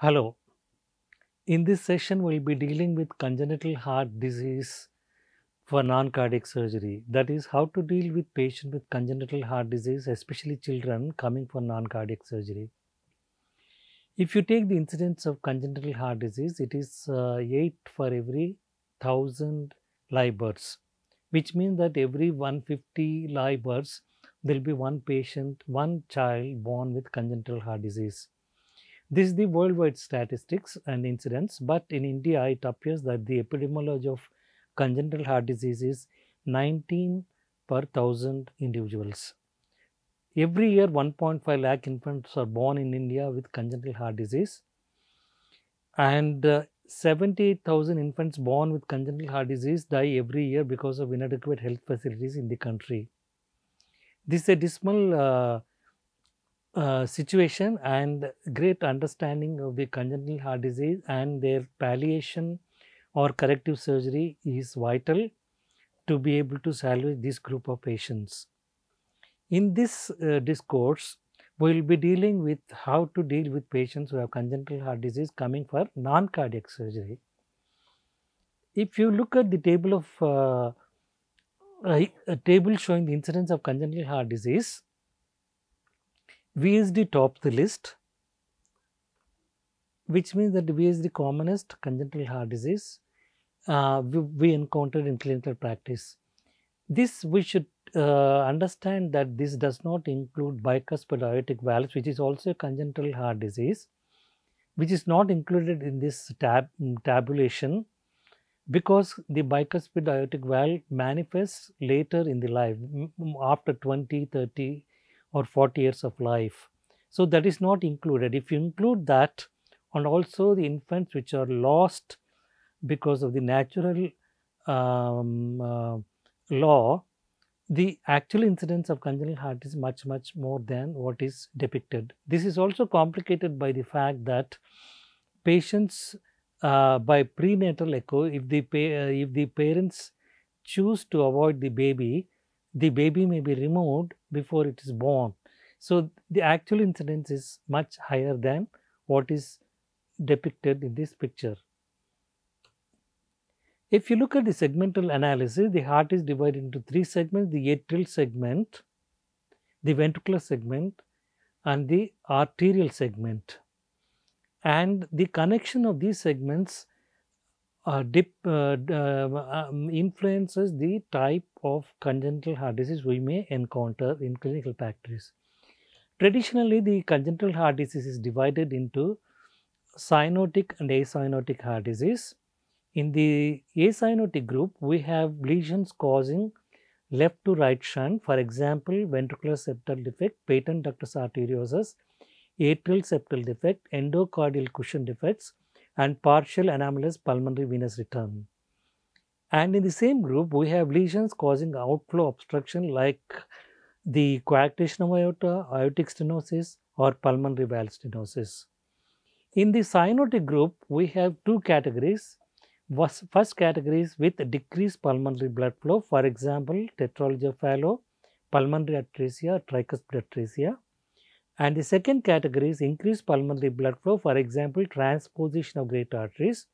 Hello. In this session, we'll be dealing with congenital heart disease for non-cardiac surgery. That is how to deal with patient with congenital heart disease, especially children coming for non-cardiac surgery. If you take the incidence of congenital heart disease, it is uh, 8 for every 1000 live births, which means that every 150 live births, there will be one patient, one child born with congenital heart disease. This is the worldwide statistics and incidence, but in India it appears that the epidemiology of congenital heart disease is 19 per 1000 individuals. Every year 1.5 lakh infants are born in India with congenital heart disease and uh, 78,000 infants born with congenital heart disease die every year because of inadequate health facilities in the country. This is a dismal uh, uh, situation and great understanding of the congenital heart disease and their palliation or corrective surgery is vital to be able to salvage this group of patients. In this uh, discourse, we will be dealing with how to deal with patients who have congenital heart disease coming for non-cardiac surgery. If you look at the table of uh, a, a table showing the incidence of congenital heart disease, VSD tops the list, which means that VSD commonest congenital heart disease uh, we, we, encountered in clinical practice. This we should uh, understand that this does not include bicuspid aortic valves, which is also a congenital heart disease, which is not included in this tab tabulation because the bicuspid aortic valve manifests later in the life after 20, 30 or 40 years of life. So, that is not included. If you include that and also the infants which are lost because of the natural um, uh, law, the actual incidence of congenital heart is much, much more than what is depicted. This is also complicated by the fact that patients uh, by prenatal echo, if the, uh, if the parents choose to avoid the baby, the baby may be removed before it is born. So, the actual incidence is much higher than what is depicted in this picture. If you look at the segmental analysis, the heart is divided into three segments, the atrial segment, the ventricular segment and the arterial segment. And the connection of these segments uh, dip, uh, um, um, influences the type of congenital heart disease we may encounter in clinical practice. Traditionally, the congenital heart disease is divided into cyanotic and acyanotic heart disease. In the acyanotic group, we have lesions causing left to right shunt, for example, ventricular septal defect, patent ductus arteriosus, atrial septal defect, endocardial cushion defects, and partial anomalous pulmonary venous return. And in the same group, we have lesions causing outflow obstruction like the coarctation of aorta, aortic stenosis or pulmonary valve stenosis. In the cyanotic group, we have two categories. First categories with decreased pulmonary blood flow, for example, tetralogy of Fallot, pulmonary atresia, tricuspid atresia. And the second category is increased pulmonary blood flow, for example, transposition of great arteries,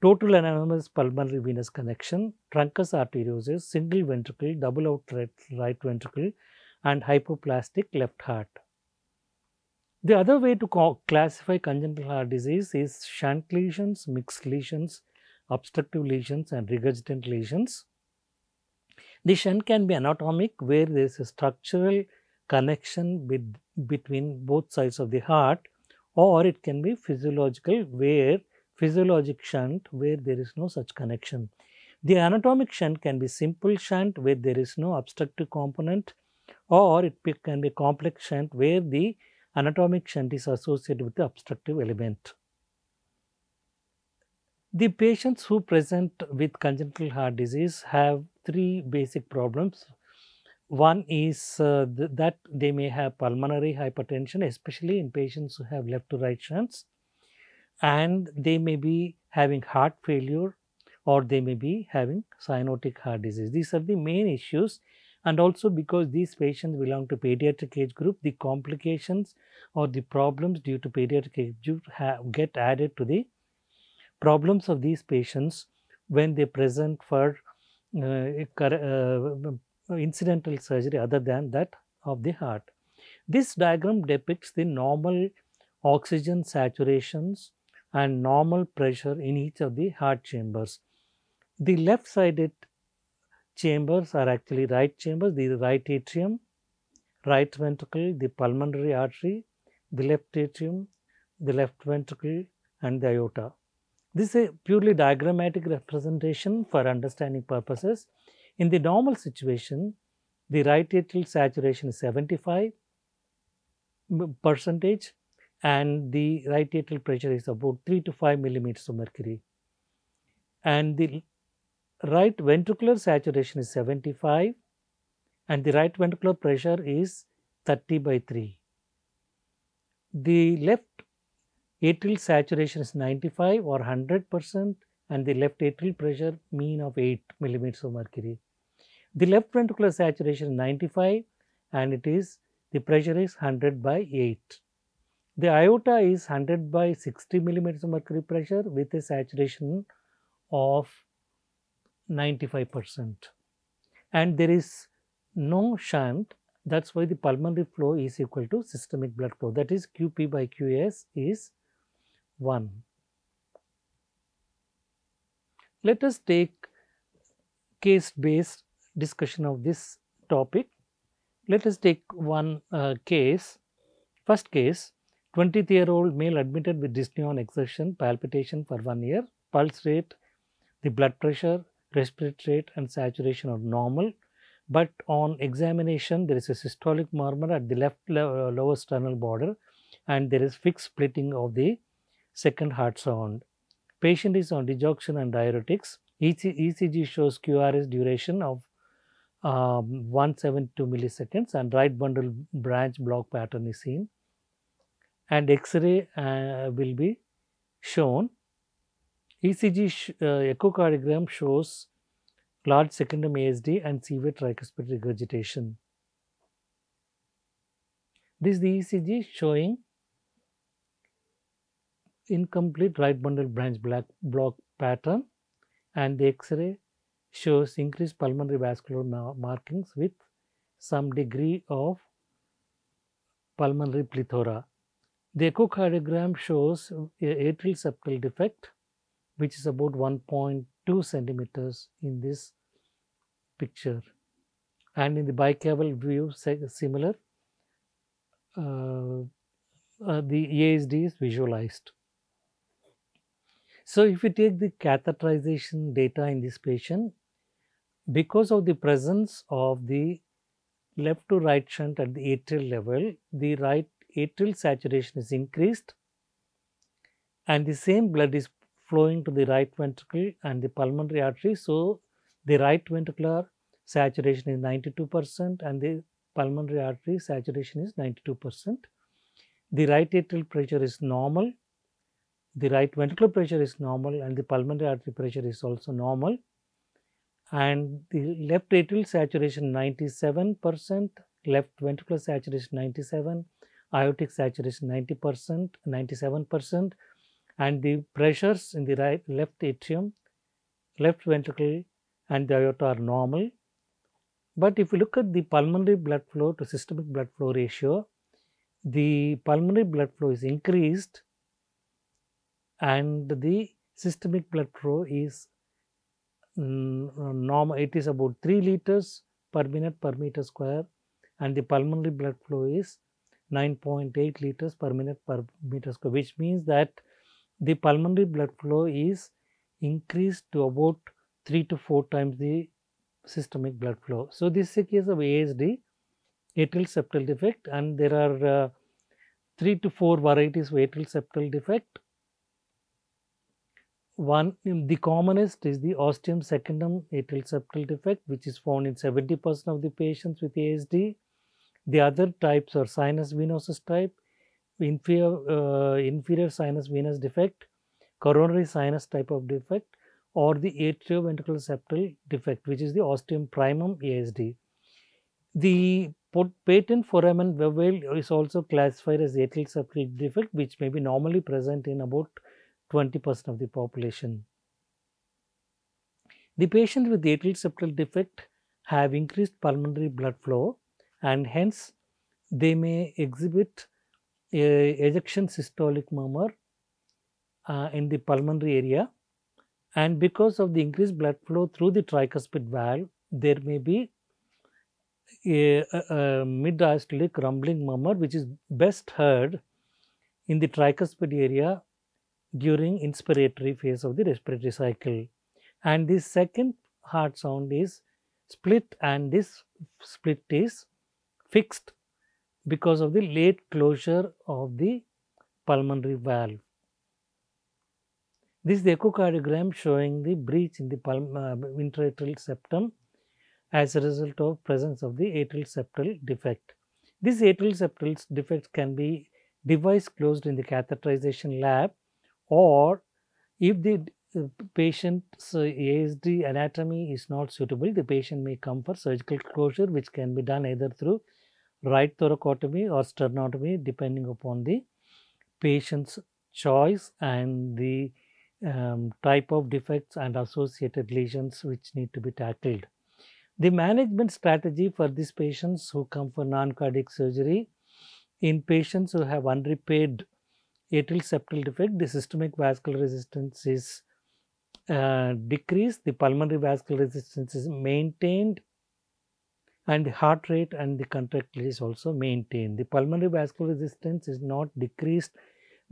total anonymous pulmonary venous connection, truncus arteriosus, single ventricle, double out right, right ventricle, and hypoplastic left heart. The other way to classify congenital heart disease is shunt lesions, mixed lesions, obstructive lesions, and regurgitant lesions. The shunt can be anatomic, where there is a structural connection with, between both sides of the heart or it can be physiological where physiologic shunt where there is no such connection. The anatomic shunt can be simple shunt where there is no obstructive component or it can be complex shunt where the anatomic shunt is associated with the obstructive element. The patients who present with congenital heart disease have three basic problems. One is uh, th that they may have pulmonary hypertension, especially in patients who have left to right shunts, and they may be having heart failure or they may be having cyanotic heart disease. These are the main issues and also because these patients belong to pediatric age group, the complications or the problems due to pediatric age group get added to the problems of these patients when they present for uh, uh incidental surgery other than that of the heart. This diagram depicts the normal oxygen saturations and normal pressure in each of the heart chambers. The left sided chambers are actually right chambers, the right atrium, right ventricle, the pulmonary artery, the left atrium, the left ventricle and the aorta. This is a purely diagrammatic representation for understanding purposes. In the normal situation, the right atrial saturation is 75 percentage and the right atrial pressure is about 3 to 5 millimeters of mercury. And the right ventricular saturation is 75 and the right ventricular pressure is 30 by 3. The left atrial saturation is 95 or 100 percent and the left atrial pressure mean of 8 millimeters of mercury. The left ventricular saturation 95 and it is the pressure is 100 by 8. The iota is 100 by 60 millimeters of mercury pressure with a saturation of 95 percent and there is no shunt that is why the pulmonary flow is equal to systemic blood flow that is QP by QS is 1. Let us take case based discussion of this topic. Let us take one uh, case, first case 20th year old male admitted with dyspnea exertion, palpitation for one year, pulse rate, the blood pressure, respiratory rate and saturation are normal, but on examination there is a systolic murmur at the left uh, lower sternal border and there is fixed splitting of the second heart sound. Patient is on digoxin and diuretics. ECG shows QRS duration of um, 172 milliseconds and right bundle branch block pattern is seen and X-ray uh, will be shown. ECG sh uh, echocardiogram shows large secondum ASD and severe tricuspid regurgitation. This is the ECG showing incomplete right bundle branch black block pattern and the X-ray shows increased pulmonary vascular markings with some degree of pulmonary plethora. The echocardiogram shows a atrial septal defect which is about 1.2 centimeters in this picture and in the bicaval view similar uh, uh, the ASD is visualized. So if we take the catheterization data in this patient, because of the presence of the left to right shunt at the atrial level, the right atrial saturation is increased and the same blood is flowing to the right ventricle and the pulmonary artery. So, the right ventricular saturation is 92 percent and the pulmonary artery saturation is 92 percent. The right atrial pressure is normal the right ventricular pressure is normal and the pulmonary artery pressure is also normal. And the left atrial saturation 97 percent, left ventricular saturation 97, aortic saturation 90 percent, 97 percent and the pressures in the right left atrium, left ventricle and the aorta are normal. But if you look at the pulmonary blood flow to systemic blood flow ratio, the pulmonary blood flow is increased and the systemic blood flow is mm, normal it is about 3 liters per minute per meter square and the pulmonary blood flow is 9.8 liters per minute per meter square which means that the pulmonary blood flow is increased to about 3 to 4 times the systemic blood flow. So, this is a case of ASD atrial septal defect and there are uh, 3 to 4 varieties of atrial septal defect one the commonest is the ostium secundum atrial septal defect which is found in 70% of the patients with ASD. The other types are sinus venosus type, inferior, uh, inferior sinus venous defect, coronary sinus type of defect or the atrioventricular septal defect which is the ostium primum ASD. The patent foramen valve is also classified as atrial septal defect which may be normally present in about 20% of the population. The patient with atrial septal defect have increased pulmonary blood flow and hence they may exhibit a ejection systolic murmur uh, in the pulmonary area and because of the increased blood flow through the tricuspid valve there may be a, a, a mid-diastolic rumbling murmur which is best heard in the tricuspid area during inspiratory phase of the respiratory cycle. And this second heart sound is split and this split is fixed because of the late closure of the pulmonary valve. This is the echocardiogram showing the breach in the pul uh, septum as a result of presence of the atrial septal defect. This atrial septal defect can be device closed in the catheterization lab or if the uh, patient's ASD anatomy is not suitable, the patient may come for surgical closure which can be done either through right thoracotomy or sternotomy depending upon the patient's choice and the um, type of defects and associated lesions which need to be tackled. The management strategy for these patients who come for non-cardiac surgery in patients who have unrepaired atrial septal defect, the systemic vascular resistance is uh, decreased, the pulmonary vascular resistance is maintained and the heart rate and the contractility is also maintained. The pulmonary vascular resistance is not decreased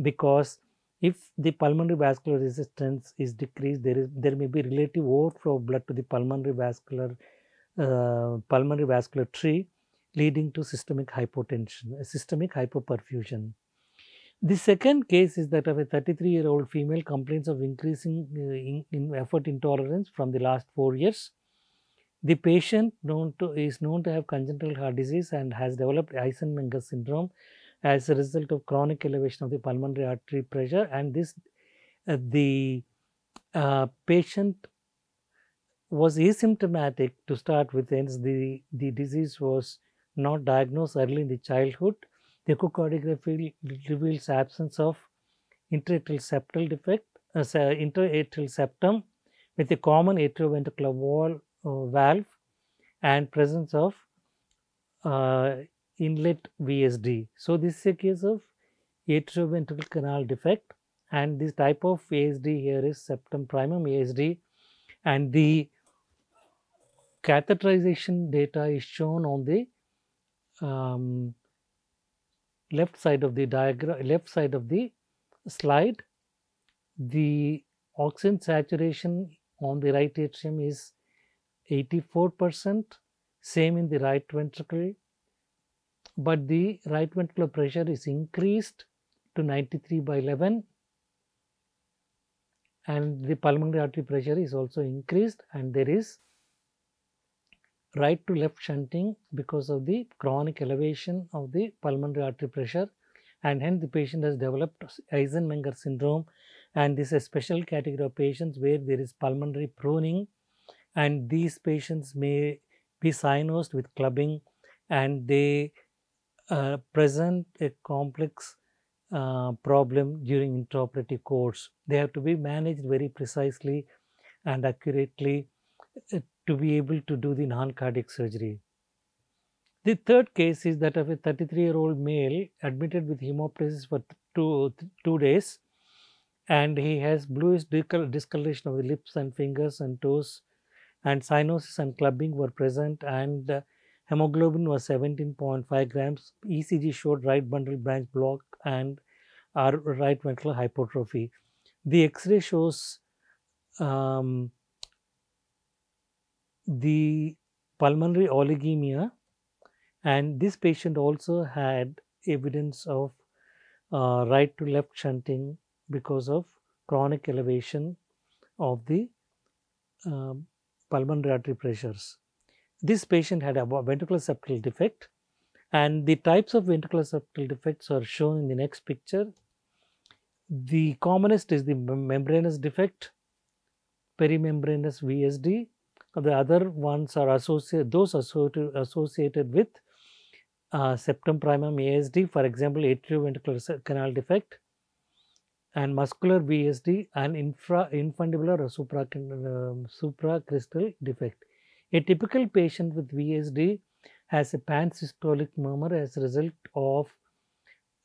because if the pulmonary vascular resistance is decreased, there is there may be relative overflow of blood to the pulmonary vascular uh, pulmonary vascular tree leading to systemic hypotension, systemic hypoperfusion. The second case is that of a 33 year old female complains of increasing uh, in, in effort intolerance from the last 4 years. The patient known to, is known to have congenital heart disease and has developed Eisenmenger syndrome as a result of chronic elevation of the pulmonary artery pressure and this uh, the uh, patient was asymptomatic to start with hence the, the disease was not diagnosed early in the childhood Echocardiography reveals absence of interatrial septal defect, uh, interatrial septum with a common atrioventricular wall uh, valve and presence of uh, inlet VSD. So, this is a case of atrioventricular canal defect and this type of ASD here is septum primum ASD and the catheterization data is shown on the um, left side of the diagram, left side of the slide, the oxygen saturation on the right atrium is 84 percent, same in the right ventricle, but the right ventricular pressure is increased to 93 by 11 and the pulmonary artery pressure is also increased and there is right to left shunting because of the chronic elevation of the pulmonary artery pressure and hence the patient has developed Eisenmenger syndrome and this is a special category of patients where there is pulmonary pruning and these patients may be cyanosed with clubbing and they uh, present a complex uh, problem during intraoperative course. They have to be managed very precisely and accurately to be able to do the non-cardiac surgery. The third case is that of a 33-year-old male admitted with hemoptysis for two, two days and he has bluish discoloration of the lips and fingers and toes and cyanosis and clubbing were present and uh, hemoglobin was 17.5 grams. ECG showed right bundle branch block and uh, right ventricular hypertrophy. The X-ray shows um, the pulmonary oligemia and this patient also had evidence of uh, right to left shunting because of chronic elevation of the uh, pulmonary artery pressures. This patient had a ventricular septal defect and the types of ventricular septal defects are shown in the next picture. The commonest is the membranous defect, perimembranous VSD the other ones are associated, those associated, associated with uh, septum primum ASD, for example, atrioventricular canal defect and muscular VSD and infra, infundibular or supra, uh, um, supracrystal defect. A typical patient with VSD has a pansystolic murmur as a result of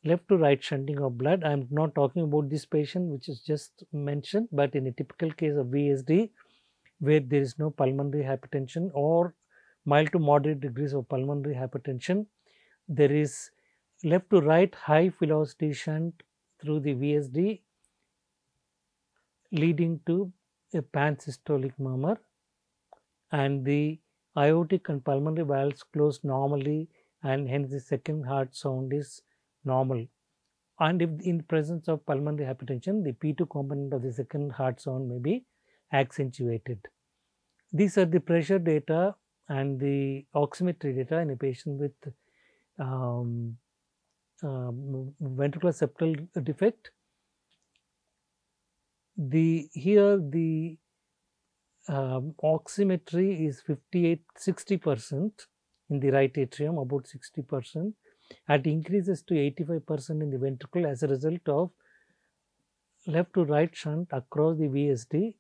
left to right shunting of blood. I am not talking about this patient which is just mentioned, but in a typical case of VSD, where there is no pulmonary hypertension or mild to moderate degrees of pulmonary hypertension. There is left to right high velocity shunt through the VSD leading to a pansystolic murmur and the aortic and pulmonary valves close normally and hence the second heart sound is normal. And if in presence of pulmonary hypertension, the P2 component of the second heart sound may be accentuated. These are the pressure data and the oximetry data in a patient with um, um ventricular septal defect. The here the um, oximetry is 58 60 percent in the right atrium about 60 percent and increases to 85 percent in the ventricle as a result of left to right shunt across the VSD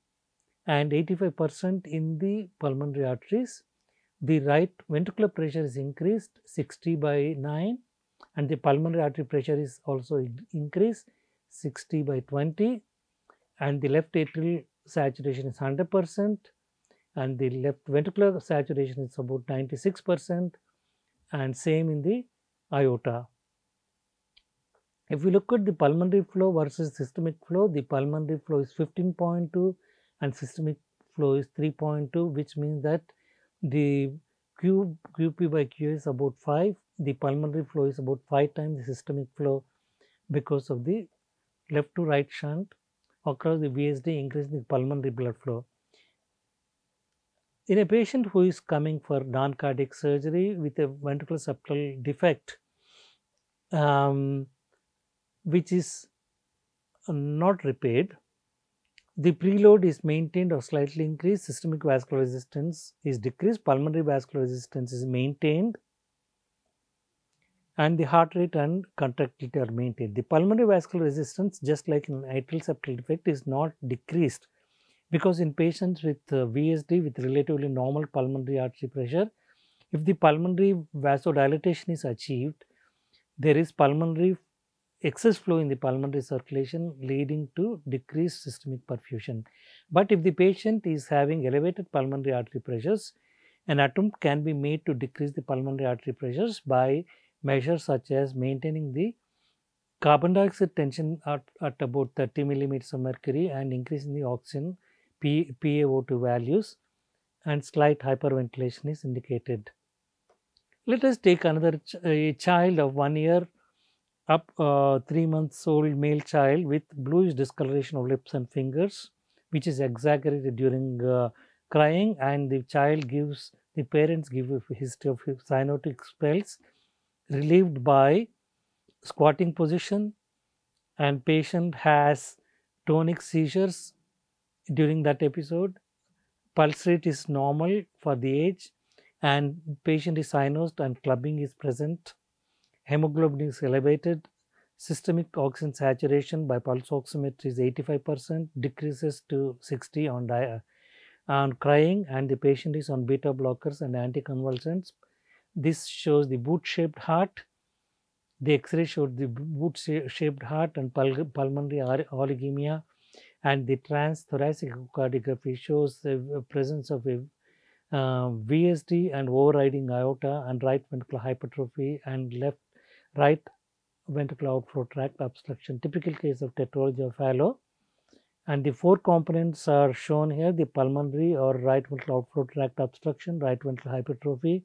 and 85 percent in the pulmonary arteries. The right ventricular pressure is increased 60 by 9 and the pulmonary artery pressure is also increased 60 by 20 and the left atrial saturation is 100 percent and the left ventricular saturation is about 96 percent and same in the iota. If we look at the pulmonary flow versus systemic flow, the pulmonary flow is 15.2 and systemic flow is 3.2 which means that the Q, QP by Q is about 5, the pulmonary flow is about 5 times the systemic flow because of the left to right shunt across the VSD increase the pulmonary blood flow. In a patient who is coming for non-cardiac surgery with a ventricular septal defect, um, which is not repaired, the preload is maintained or slightly increased, systemic vascular resistance is decreased, pulmonary vascular resistance is maintained and the heart rate and contractility are maintained. The pulmonary vascular resistance just like in atrial septal defect is not decreased because in patients with uh, VSD with relatively normal pulmonary artery pressure, if the pulmonary vasodilatation is achieved, there is pulmonary excess flow in the pulmonary circulation leading to decreased systemic perfusion. But if the patient is having elevated pulmonary artery pressures, an attempt can be made to decrease the pulmonary artery pressures by measures such as maintaining the carbon dioxide tension at, at about 30 millimeters of mercury and increasing the oxygen P, PaO2 values and slight hyperventilation is indicated. Let us take another ch a child of 1 year up 3 months old male child with bluish discoloration of lips and fingers which is exaggerated during uh, crying and the child gives the parents give a history of cyanotic spells relieved by squatting position and patient has tonic seizures during that episode pulse rate is normal for the age and patient is cyanosed and clubbing is present hemoglobin is elevated, systemic oxygen saturation by pulse oximetry is 85%, decreases to 60 on, di on crying and the patient is on beta blockers and anticonvulsants. This shows the boot shaped heart. The x-ray showed the boot shaped heart and pul pulmonary oligemia and the trans thoracic cardiography shows the presence of a uh, VSD and overriding aorta and right ventricular hypertrophy and left right ventricular outflow tract obstruction, typical case of tetralogy of halo. And the four components are shown here the pulmonary or right ventricular outflow tract obstruction, right ventricular hypertrophy,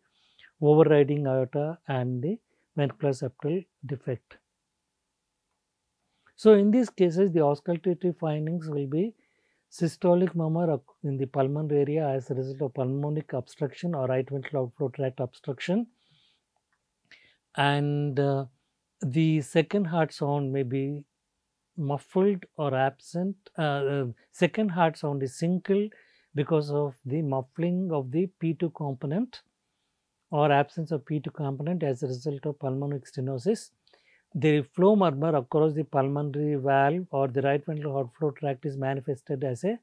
overriding aorta, and the ventricular septal defect. So, in these cases, the auscultatory findings will be systolic murmur in the pulmonary area as a result of pulmonic obstruction or right ventricular outflow tract obstruction and uh, the second heart sound may be muffled or absent. Uh, uh second heart sound is singled because of the muffling of the P2 component or absence of P2 component as a result of pulmonary stenosis. The flow murmur across the pulmonary valve or the right ventricular heart flow tract is manifested as a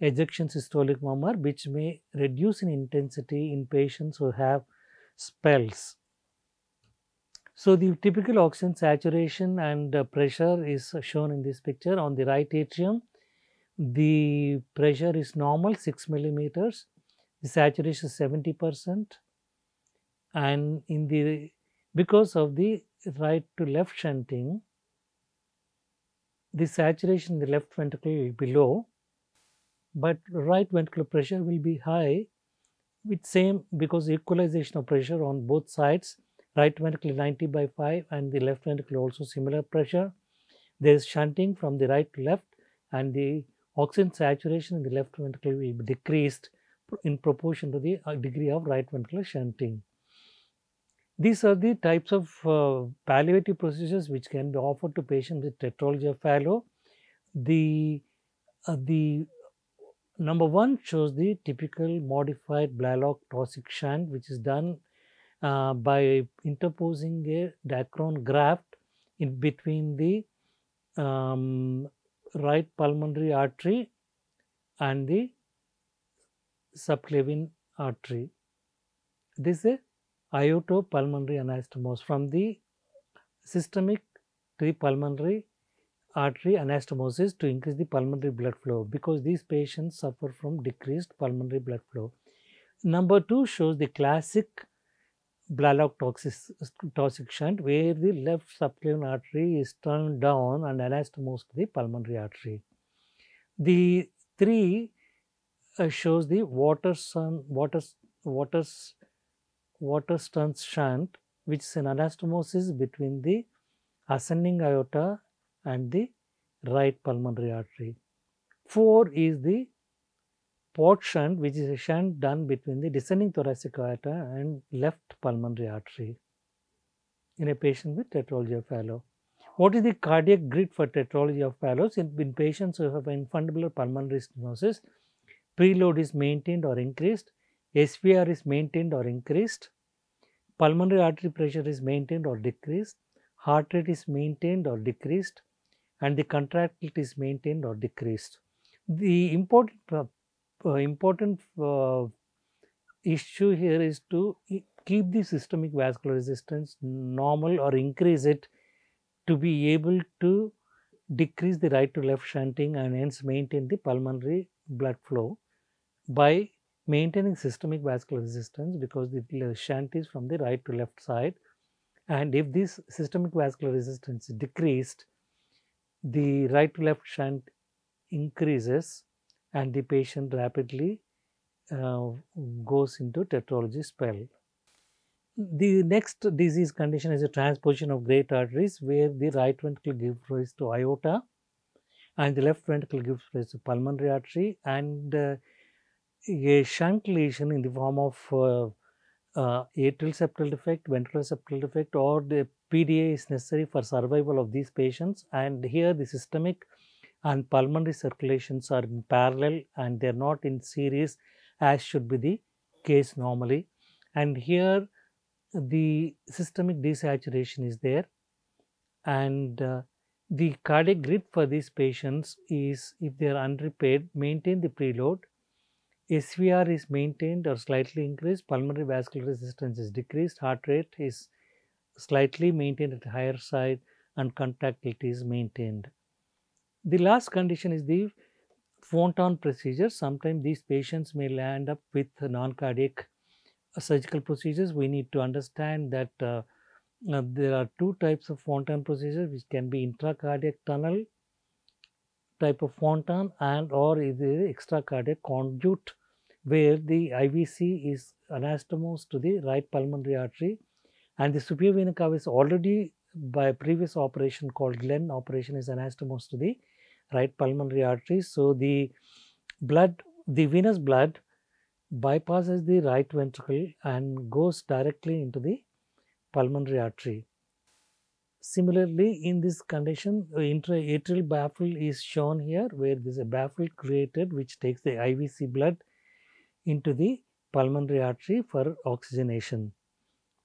ejection systolic murmur which may reduce in intensity in patients who have spells. So, the typical oxygen saturation and uh, pressure is uh, shown in this picture. On the right atrium, the pressure is normal 6 millimeters, the saturation is 70 percent and in the because of the right to left shunting, the saturation in the left ventricle will be low, but right ventricular pressure will be high with same because equalization of pressure on both sides right ventricle 90 by 5 and the left ventricle also similar pressure. There is shunting from the right to left and the oxygen saturation in the left ventricle will be decreased in proportion to the uh, degree of right ventricular shunting. These are the types of uh, palliative procedures which can be offered to patients with tetralogy of Fallot. The, uh, the number 1 shows the typical modified Blalock toxic shunt which is done uh, by interposing a dacron graft in between the um, right pulmonary artery and the subclavian artery. This is iotopulmonary anastomosis from the systemic to the pulmonary artery anastomosis to increase the pulmonary blood flow because these patients suffer from decreased pulmonary blood flow. Number 2 shows the classic Blalock shunt, where the left subclavian artery is turned down and anastomosed most to the pulmonary artery. The 3 uh, shows the water sun, waters, waters, water shunt which is an anastomosis between the ascending aorta and the right pulmonary artery. 4 is the port shunt which is a shunt done between the descending thoracic aorta and left pulmonary artery in a patient with tetralogy of Fallot. What is the cardiac grid for tetralogy of Fallot? In, in patients who have infundibular pulmonary stenosis, preload is maintained or increased, SVR is maintained or increased, pulmonary artery pressure is maintained or decreased, heart rate is maintained or decreased and the contractility is maintained or decreased. The important uh, important uh, issue here is to keep the systemic vascular resistance normal or increase it to be able to decrease the right to left shunting and hence maintain the pulmonary blood flow by maintaining systemic vascular resistance because the shunt is from the right to left side and if this systemic vascular resistance decreased the right to left shunt increases and the patient rapidly uh, goes into tetralogy spell. The next disease condition is a transposition of great arteries where the right ventricle gives rise to aorta and the left ventricle gives rise to pulmonary artery and uh, a shunt lesion in the form of uh, uh, atrial septal defect, ventricular septal defect or the PDA is necessary for survival of these patients and here the systemic and pulmonary circulations are in parallel and they are not in series as should be the case normally. And here the systemic desaturation is there and uh, the cardiac grid for these patients is if they are unrepaired maintain the preload. SVR is maintained or slightly increased, pulmonary vascular resistance is decreased, heart rate is slightly maintained at higher side and contractility is maintained. The last condition is the Fontan procedure. Sometimes these patients may land up with non-cardiac uh, surgical procedures. We need to understand that uh, uh, there are two types of Fontan procedures which can be intracardiac tunnel type of Fontan and or the extracardiac conduit where the IVC is anastomosed to the right pulmonary artery and the superior vena cava is already by previous operation called Glenn operation is anastomosed to the right pulmonary artery. So, the blood, the venous blood bypasses the right ventricle and goes directly into the pulmonary artery. Similarly, in this condition, uh, intraatrial baffle is shown here where there is a baffle created which takes the IVC blood into the pulmonary artery for oxygenation.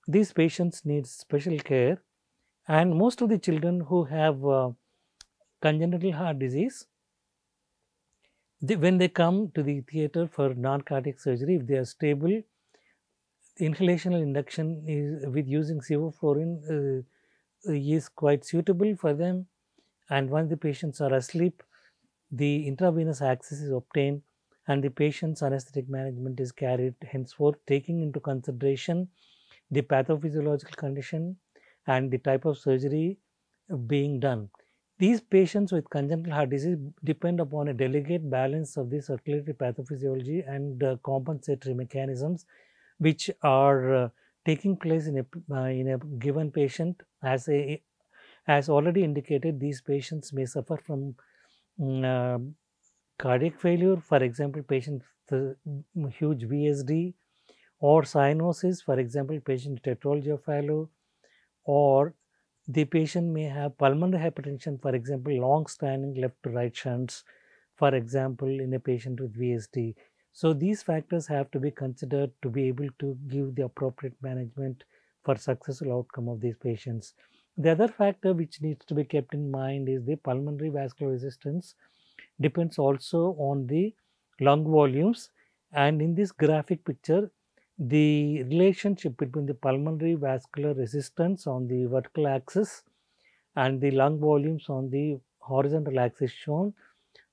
These patients need special care and most of the children who have uh, congenital heart disease, they, when they come to the theater for non-cardiac surgery, if they are stable, inhalational induction is, with using sevoflurane uh, is quite suitable for them. And once the patients are asleep, the intravenous access is obtained and the patient's anesthetic management is carried henceforth taking into consideration the pathophysiological condition and the type of surgery being done. These patients with congenital heart disease depend upon a delicate balance of the circulatory pathophysiology and uh, compensatory mechanisms which are uh, taking place in a, uh, in a given patient. As, a, as already indicated, these patients may suffer from mm, um, cardiac failure, for example, patient with mm, huge VSD or cyanosis, for example, patient tetralogy of Fallot or the patient may have pulmonary hypertension, for example, long standing left to right shunts, for example, in a patient with VSD. So, these factors have to be considered to be able to give the appropriate management for successful outcome of these patients. The other factor which needs to be kept in mind is the pulmonary vascular resistance depends also on the lung volumes and in this graphic picture the relationship between the pulmonary vascular resistance on the vertical axis and the lung volumes on the horizontal axis shown.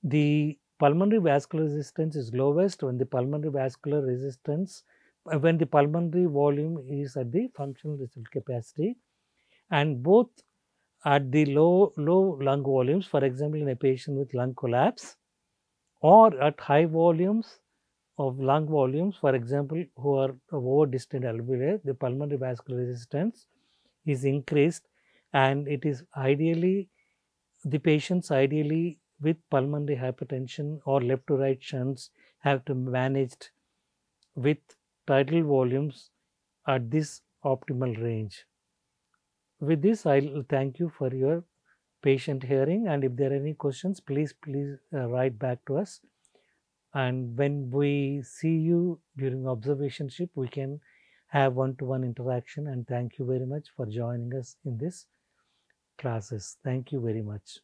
The pulmonary vascular resistance is lowest when the pulmonary vascular resistance when the pulmonary volume is at the functional result capacity and both at the low low lung volumes for example in a patient with lung collapse or at high volumes of lung volumes, for example, who are over distant alveoli, the pulmonary vascular resistance is increased and it is ideally the patients ideally with pulmonary hypertension or left to right shunts have to be managed with tidal volumes at this optimal range. With this, I will thank you for your patient hearing and if there are any questions, please, please uh, write back to us. And when we see you during observationship, we can have one-to-one -one interaction and thank you very much for joining us in this classes. Thank you very much.